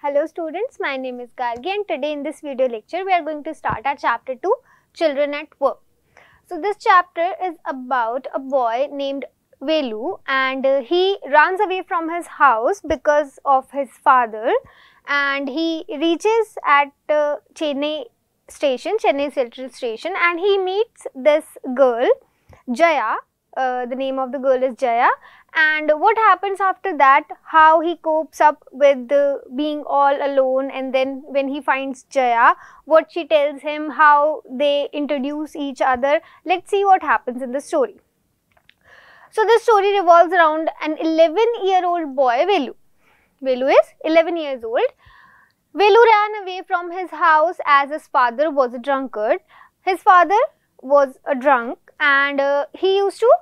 Hello students, my name is Gargi and today in this video lecture we are going to start our chapter 2 Children at Work. So this chapter is about a boy named Velu and uh, he runs away from his house because of his father and he reaches at uh, Chennai station, Chennai Central station and he meets this girl Jaya uh, the name of the girl is Jaya and what happens after that how he copes up with being all alone and then when he finds Jaya what she tells him how they introduce each other let's see what happens in the story so the story revolves around an 11 year old boy Velu Velu is 11 years old Velu ran away from his house as his father was a drunkard his father was a drunk and uh, he used to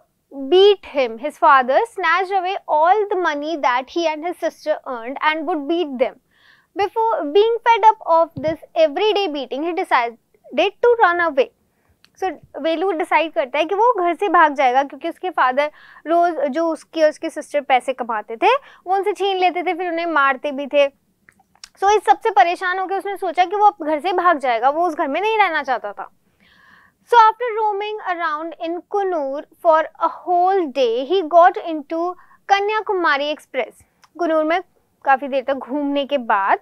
beat him. His father snatched away all the money that he and his sister earned and would beat them. Before being fed up of this everyday beating, he decided to run away. So so, Velu decide करता है कि वो घर से भाग जाएगा क्योंकि उसके फादर रोज़ जो उसकी और उसकी सिस्टर पैसे कमाते थे वो उनसे छीन लेते थे फिर उन्हें मारते भी थे सो so, इस सबसे परेशान होकर उसने सोचा कि वो अब घर से भाग जाएगा वो उस घर में नहीं रहना चाहता था So after roaming around in Kunur for a whole day, he got into Kanyakumari Express. Kunur में काफ़ी देर तक घूमने के बाद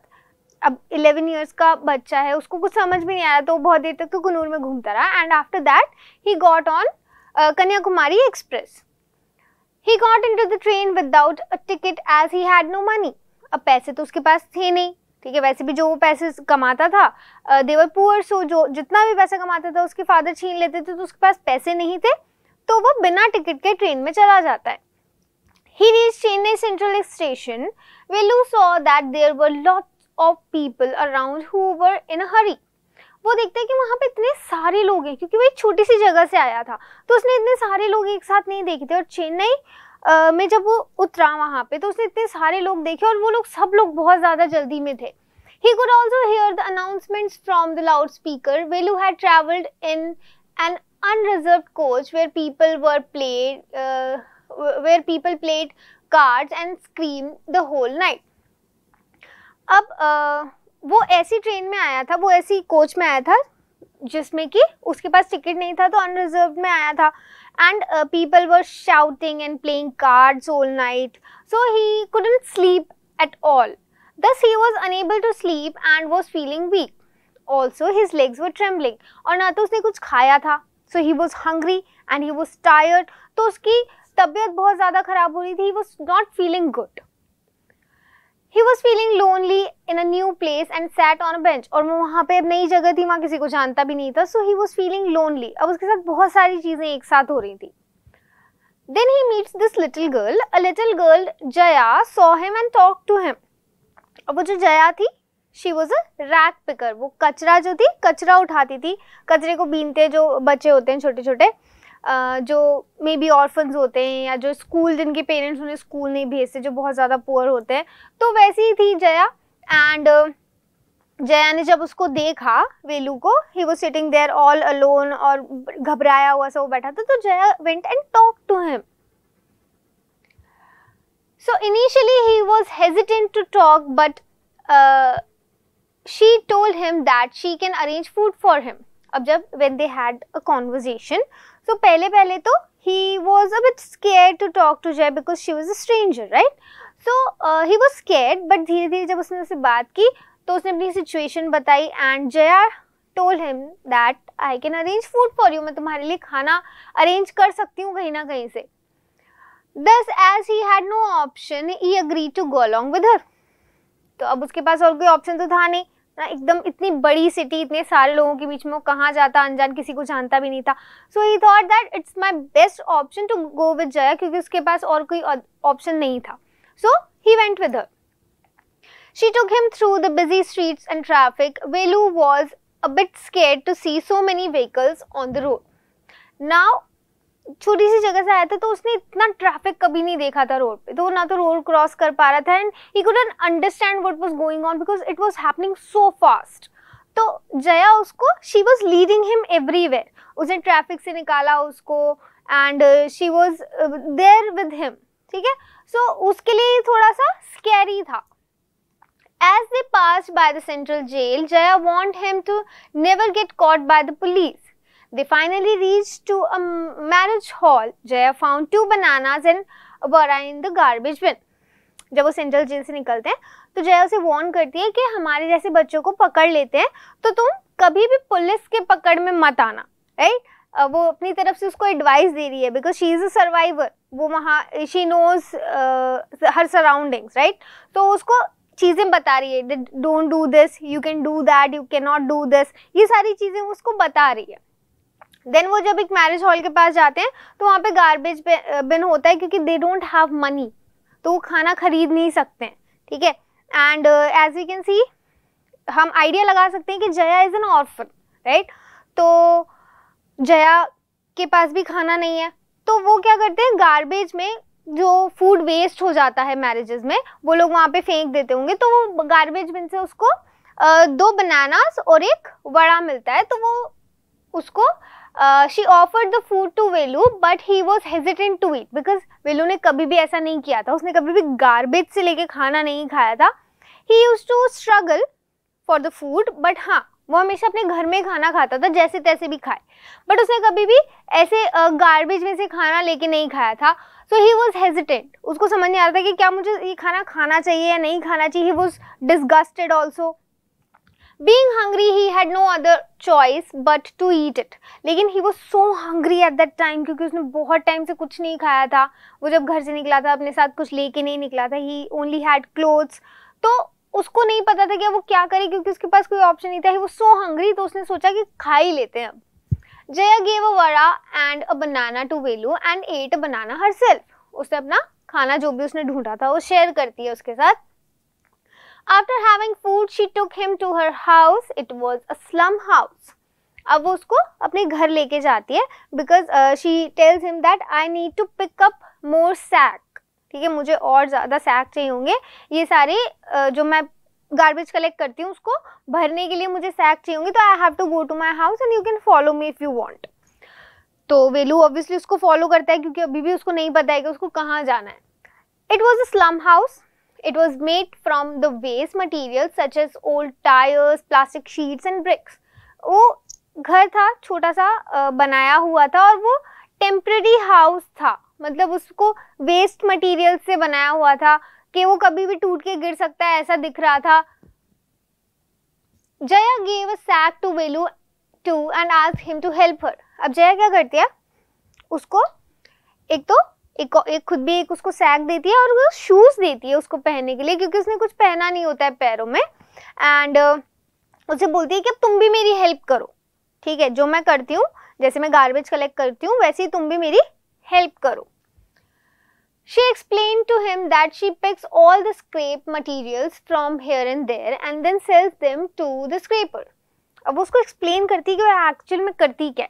अब 11 इयर्स का बच्चा है उसको कुछ समझ भी नहीं आया तो बहुत देर तक तो कुनूर में घूमता रहा and after that he got on Kanyakumari express he got in to the train without a ticket as he had no money अब पैसे तो उसके पास थे नहीं ठीक है वैसे भी जो वो पैसे कमाता था देवर पुअर सो जो जितना भी पैसा कमाता था उसके फादर छीन लेते थे तो उसके पास पैसे नहीं थे तो वो बिना टिकट के ट्रेन में चला जाता है he reach Chennai central station Velu Lou that there were were of people around who were in in a वो देखता है कि वहाँ पे इतने सारे लोग हैं क्योंकि वो एक छोटी सी जगह से आया था तो उसने इतने सारे लोग एक साथ नहीं देखे थे और चेन्नई आ, में जब वो उतरा वहाँ पे तो उसने इतने सारे लोग देखे और वो लोग सब लोग बहुत ज़्यादा जल्दी में थे He could also hear the announcements from the loudspeaker. Velu had traveled in an unreserved coach where people were played, uh, where people played cards and screamed the whole night. अब uh, वो ऐसी train में आया था वो ऐसी coach में आया था जिसमें कि उसके पास टिकट नहीं था तो अनरिजर्व में आया था and uh, people were shouting and playing cards all night. So he couldn't sleep at all. Thus he was unable to sleep and was feeling weak. Also his legs were trembling और ना तो उसने कुछ खाया था so he was hungry and he was tired तो उसकी तबीयत बहुत ज़्यादा ख़राब हो रही थी he was not feeling good. He was feeling lonely in a new place and sat on a bench और वो वहाँ पे नई जगह थी वहाँ किसी को जानता भी नहीं था so he was feeling lonely अब उसके साथ बहुत सारी चीज़ें एक साथ हो रही थी then he meets this little girl a little girl Jaya saw him and talk to him अब वो जो जया थी she was a rag picker वो कचरा जो थी कचरा उठाती थी कचरे को बीनते जो बच्चे होते हैं छोटे छोटे जो मे बी ऑर्फन्स होते हैं या जो स्कूल जिनके पेरेंट्स उन्हें स्कूल नहीं भेजते जो बहुत ज़्यादा पुअर होते हैं तो वैसी ही थी जया एंड जया ने जब उसको देखा वेलू को ही वो सिटिंग देयर ऑल अलोन और घबराया हुआ सा वो बैठा था तो Jaya went and talk to him so initially he was hesitant to talk but she told him that she can arrange food for him अब जब when they had a conversation so पहले पहले तो ही वॉज अब it's care to talk to Jaya because she was a stranger right so he was care but धीरे धीरे जब उसने उससे बात की तो उसने अपनी सिचुएशन बताई and Jaya told him that I can arrange food for you मैं तुम्हारे लिए खाना अरेंज कर सकती हूँ कहीं ना कहीं से दस as he had no option he agree to go along with her तो अब उसके पास और कोई ऑप्शन तो था नहीं ना एकदम इतनी बड़ी सिटी इतने सारे लोगों के बीच में वो कहाँ जाता अनजान किसी को जानता भी नहीं था so he thought that it's my best option to go with Jaya क्योंकि उसके पास और कोई ऑप्शन नहीं था so he went with her she took him through the busy streets and traffic Velu was a bit scare to see so many vehicles on the road now छोटी सी जगह से आया था तो उसने इतना ट्रैफिक कभी नहीं देखा था रोड पे तो ना तो रोड क्रॉस कर पा रहा था and he couldn't understand what was going on because it was happening so fast तो जया उसको she was leading him everywhere उसने ट्रैफिक से निकाला उसको and she was there with him ठीक है सो उसके लिए थोड़ा सा स्कैरी था as they pass by the central jail Jaya want him to never get caught by the police They finally reached to a marriage hall. Jaya found two bananas and Abara in the garbage bin. जब वो central jail से निकलते हैं तो जया उसे warn करती है कि हमारे जैसे बच्चों को पकड़ लेते हैं तो तुम कभी भी पुलिस के पकड़ में मत आना राइट right? वो अपनी तरफ से उसको एडवाइस दे रही है because she is a survivor वो वहाँ she knows her surroundings right तो उसको चीज़ें बता रही है don't do this you can do that you can not do this ये सारी चीज़ें उसको बता रही है देन वो जब एक मैरिज हॉल के पास जाते हैं तो वहाँ पे गार्बेज बिन होता है क्योंकि दे डोंट हैव मनी तो वो खाना खरीद नहीं सकते हैं ठीक है and as you can see हम आइडिया लगा सकते हैं कि Jaya is an orphan right तो जया के पास भी खाना नहीं है तो वो क्या करते हैं गार्बेज में जो फूड वेस्ट हो जाता है मैरिजेस में वो लोग वहाँ पे फेंक देते होंगे तो वो गार्बेज बिन से उसको दो बनानास और एक वड़ा मिलता है तो वो उसको she uh, she offered the food to Velu but he was hesitant to eat because Velu ने कभी भी ऐसा नहीं किया था उसने कभी भी गार्बेज से लेके खाना नहीं खाया था he use to struggle for the food but हाँ वो हमेशा अपने घर में खाना खाता था जैसे तैसे भी खाए बट उसने कभी भी ऐसे गार्बेज uh, में से खाना लेके नहीं खाया था सो ही वॉज हेजिटेंट उसको समझ नहीं आ रहा था कि क्या मुझे ये खाना खाना चाहिए या नहीं खाना चाहिए he was disgusted also Being hungry, he had no other choice but to eat it. लेकिन he was so hungry at that time क्योंकि उसने बहुत टाइम से कुछ नहीं खाया था वो जब घर से निकला था अपने साथ कुछ लेके नहीं निकला था ही ओनली हैड क्लोथ्स तो उसको नहीं पता था कि वो क्या करे क्योंकि उसके पास कोई ऑप्शन नहीं था वो सो हंग्री तो उसने सोचा कि खा ही लेते हैं Jaya gave a vada and a banana to Velu and ate a banana her उसने अपना खाना जो भी उसने ढूंढा था वो शेयर करती है उसके साथ After having food, she took him to her house. It was a slum house. अब वो उसको अपने घर लेके जाती है because she tells him that I need to pick up more sack ठीक है मुझे और ज़्यादा सैक चाहिए होंगे ये सारे uh, जो मैं गार्बेज कलेक्ट करती हूँ उसको भरने के लिए मुझे सैक चाहिए होंगे तो I have to go to my house and you can follow me if you want तो वेलू ऑब्वियसली उसको फॉलो करता है क्योंकि अभी भी उसको नहीं पता है कि उसको कहाँ जाना है it was a slum house It was made from the waste materials such as old tires, plastic sheets and bricks. वो घर था छोटा सा बनाया हुआ था और वो टेम्प्ररी हाउस था मतलब उसको वेस्ट मटेरियल से बनाया हुआ था कि वो कभी भी टूट के गिर सकता है ऐसा दिख रहा था Jaya gave a sack to Velu too and ask him to help her अब जया क्या करती है उसको एक तो एक एक खुद भी एक उसको सैक देती है और वो शूज़ देती है उसको पहनने के लिए क्योंकि उसने कुछ पहना नहीं होता है पैरों में एंड uh, उसे बोलती है कि अब तुम भी मेरी हेल्प करो ठीक है जो मैं करती हूँ जैसे मैं गार्बेज कलेक्ट करती हूँ वैसे ही तुम भी मेरी हेल्प करो She explained to him that she picks all the scrape materials from here and there and then sells them to the scraper. अब उसको एक्सप्लेन करती है कि वो एक्चुअल में करती क्या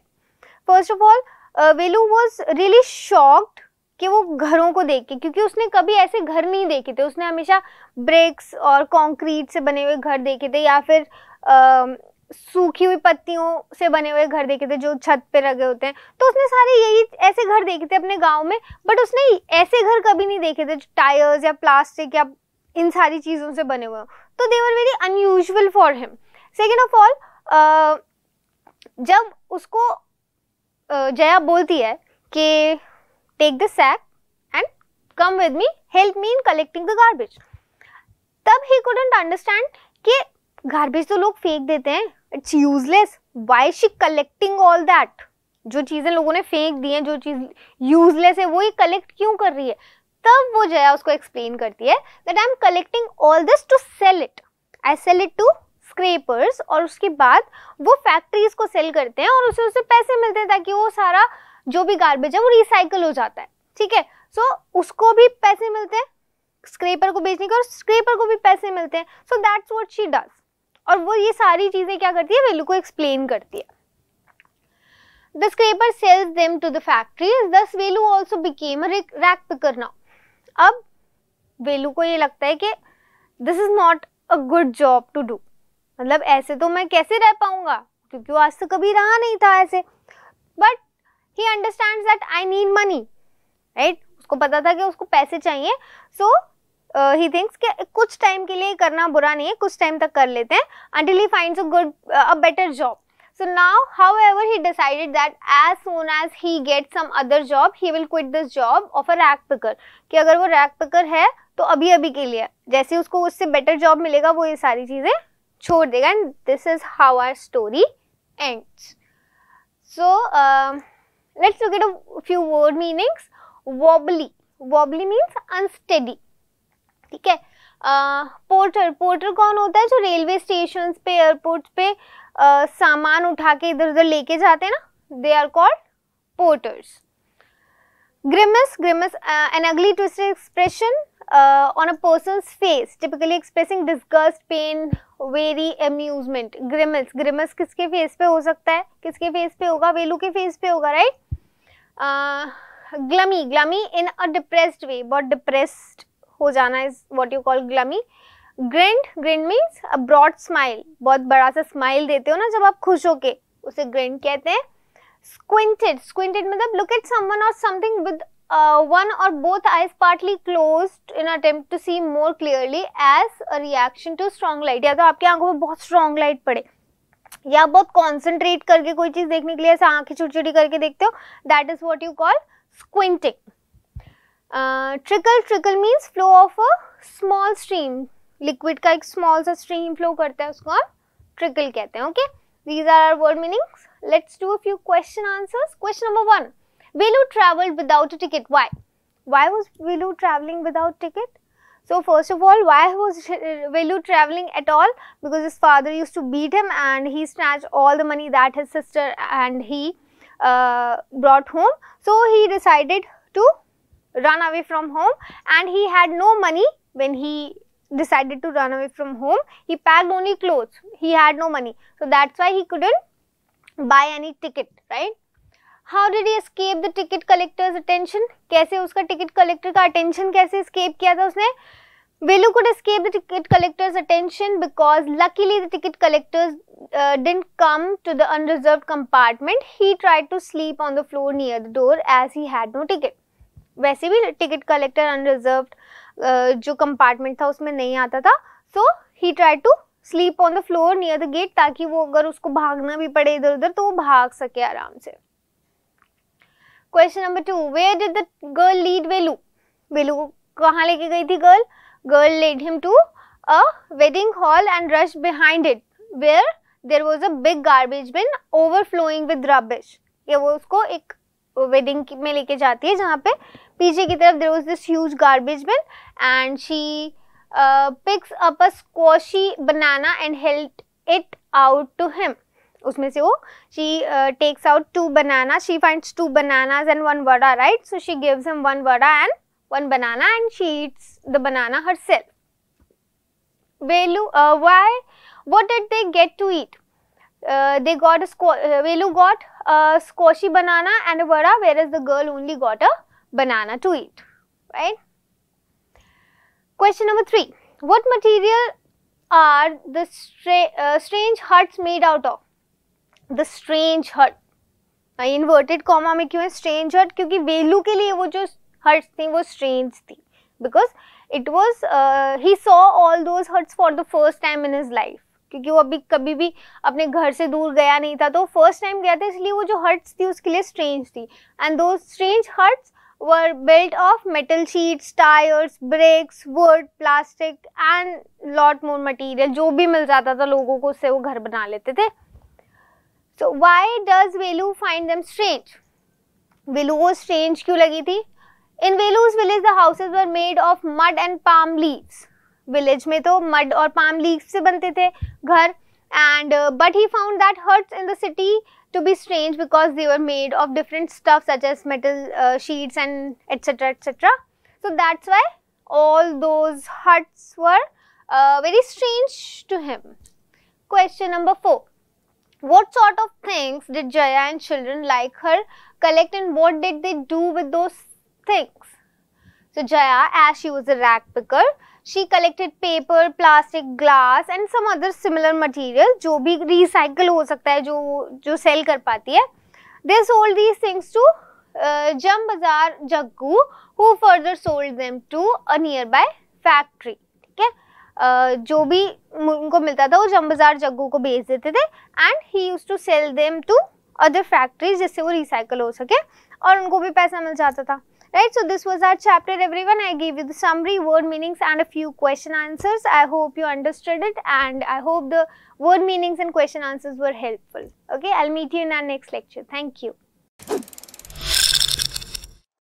first of all Velu was really shocked कि वो घरों को देखे क्योंकि उसने कभी ऐसे घर नहीं देखे थे उसने हमेशा ब्रेक्स और कंक्रीट से बने हुए घर देखे थे या फिर आ, सूखी हुई पत्तियों से बने हुए घर देखे थे जो छत पे लगे होते हैं तो उसने सारे यही ऐसे घर देखे थे अपने गांव में बट उसने ऐसे घर कभी नहीं देखे थे टायर्स या प्लास्टिक या इन सारी चीज़ों से बने हुए तो तो they were very unusual for him second of all जब उसको uh, जया बोलती है कि take the sack and come with me help me in collecting the garbage तब ही couldn't अंडरस्टैंड कि गार्बेज तो लोग फेंक देते हैं it's useless why she collecting all that जो चीज़ें लोगों ने फेंक दी हैं जो चीज़ यूजलेस है वो ही कलेक्ट क्यों कर रही है तब वो जया उसको एक्सप्लेन करती है that I am collecting all this to sell it I sell it to scrapers और उसके बाद वो फैक्ट्रीज को सेल करते हैं और उसे उसे पैसे मिलते हैं ताकि वो सारा जो भी गार्बेज है वो रिसाइकल हो जाता है ठीक है सो so, उसको भी पैसे मिलते हैं स्क्रेपर को बेचने के और स्क्रेपर को भी पैसे मिलते हैं so that's what she does और वो ये सारी चीज़ें क्या करती है वेलू को एक्सप्लेन करती है the scraper sells them to the factory thus Velu also became rag picker now अब वेलू को ये लगता है कि this is not a good job to do मतलब ऐसे तो मैं कैसे रह पाऊंगा क्योंकि वो आज तक कभी रहा नहीं था ऐसे but he understand that I need money right उसको पता था कि उसको पैसे चाहिए सो ही थिंक्स कि कुछ टाइम के लिए करना बुरा नहीं है कुछ टाइम तक कर लेते हैं until he finds a good a better job so now however he decided that as soon as he gets some other job he will quit this job of a rack picker कि अगर वो rack picker है तो अभी अभी के लिए जैसे उसको उससे better job मिलेगा वो ये सारी चीज़ें छोड़ देगा and this is how our story ends so uh, let's look at a few word meanings wobbly wobbly means unsteady ठीक है पोर्टर पोर्टर कौन होता है जो रेलवे स्टेशन पे एयरपोर्ट पे आ, सामान उठा के इधर उधर लेके जाते हैं ना they are called porters grimace grimace an ugly twist expression on a person's face typically expressing disgust pain wry amusement grimace grimace किसके फेस पे हो सकता है किसके फेस पे होगा वेलू के फेस पे होगा राइट ग्लमी ग्लमी इन अ डिप्रेस्ड वे बहुत डिप्रेस्ड हो जाना is what you call gloomy grinned grinned means a broad smile बहुत बड़ा सा स्माइल देते हो ना जब आप खुश हो के उसे ग्रेंड कहते हैं स्क्विंटेड स्क्विंटेड मतलब look at someone or something with one or both eyes partly close in attempt to see more clearly as a reaction to strong light या तो आपकी आंखों में बहुत स्ट्रॉन्ग लाइट पड़े या बहुत कॉन्सेंट्रेट करके कोई चीज़ देखने के लिए ऐसा आँखें छुटछुटी करके देखते हो that is what you call squinting trickle trickle means flow of a small stream liquid का एक स्मॉल सा स्ट्रीम फ्लो करता है उसको हम ट्रिकल कहते हैं okay these are our word meanings let's let's few question answers question number one will you travel without a ticket why why Why will you travelling without ticket So, first of all, why was Velu traveling at all? Because his father used to beat him and he snatched all the money that his sister and he uh, brought home. So, he decided to run away from home and he had no money when he decided to run away from home. He packed only clothes. He had no money. So, that's why he couldn't buy any ticket, right? How did he escape the ticket collectors attention कैसे उसका ticket collector का attention कैसे escape किया था उसने Velu could escape the ticket collectors attention because luckily the ticket collectors didn't come to the unreserved compartment he try to sleep on the floor near the door as he had no ticket वैसे भी ticket collector unreserved जो compartment था उसमें नहीं आता था so he try to sleep on the floor near the gate ताकि वो अगर उसको भागना भी पड़े इधर उधर तो वो भाग सके आराम से question number two where did the girl lead Velu Velu कहाँ लेके गई थी girl girl led him to a wedding hall and rush behind it where there was a big garbage bin overflowing with rubbish ये वो उसको एक वेडिंग में लेके जाती है जहाँ पे पीछे की तरफ there was this huge garbage bin and she picks up a squashy banana and held it out to him उसमें से वो she uh, takes out two bananas she finds two bananas and one vada right so she gives him one vada and one banana and she eats the banana herself Velu uh, why what did they get to eat uh, they got a Velu got a squashy banana and a vada whereas the girl only got a banana to eat right question number 3 what material are the strange hearts made out of? The strange hut inverted comma में क्यों है strange हट क्योंकि वेलू के लिए वो जो hertz थी वो स्ट्रेंज थी because it was he saw all those huts for the first time in his life क्योंकि वो अभी कभी भी अपने घर से दूर गया नहीं था तो फर्स्ट टाइम गया था इसलिए वो जो हर्ट्स थी उसके लिए स्ट्रेंज थी and those strange huts were built of metal sheets tyres bricks wood plastic and lot more material जो भी मिल जाता था लोगों को उससे वो घर बना लेते थे So why does Velu find them strange? Velu was strange क्यों लगी थी? In Velu's village the houses were made of mud and palm leaves. Village में to mud or palm leaves se बनते the ghar. and uh, but he found that huts in the city to be strange because they were made of different stuff such as metal uh, sheets and etc etc so that's why all those huts were uh, very strange to him question number 4 What sort of things did Jaya and children like her collect and what did they do with those things? So Jaya, as she was a rag picker, she collected paper, plastic, glass and some other similar material जो भी recycle हो सकता है जो जो sell कर पाती है. They sold these things to uh, Jam bazar Jaggu who further sold them to a nearby factory. ठीक है? जो भी उनको मिलता था वो जम बाजार जगहों को भेज देते थे and he use to sell them to other factories जिससे वो रिसाइकल हो सके और उनको भी पैसा मिल जाता था right so this was our chapter every one I give summary word meanings and a few question answers I hope you understand it and I hope the word meanings and question answers were helpful okay I meet you in our next lecture thank you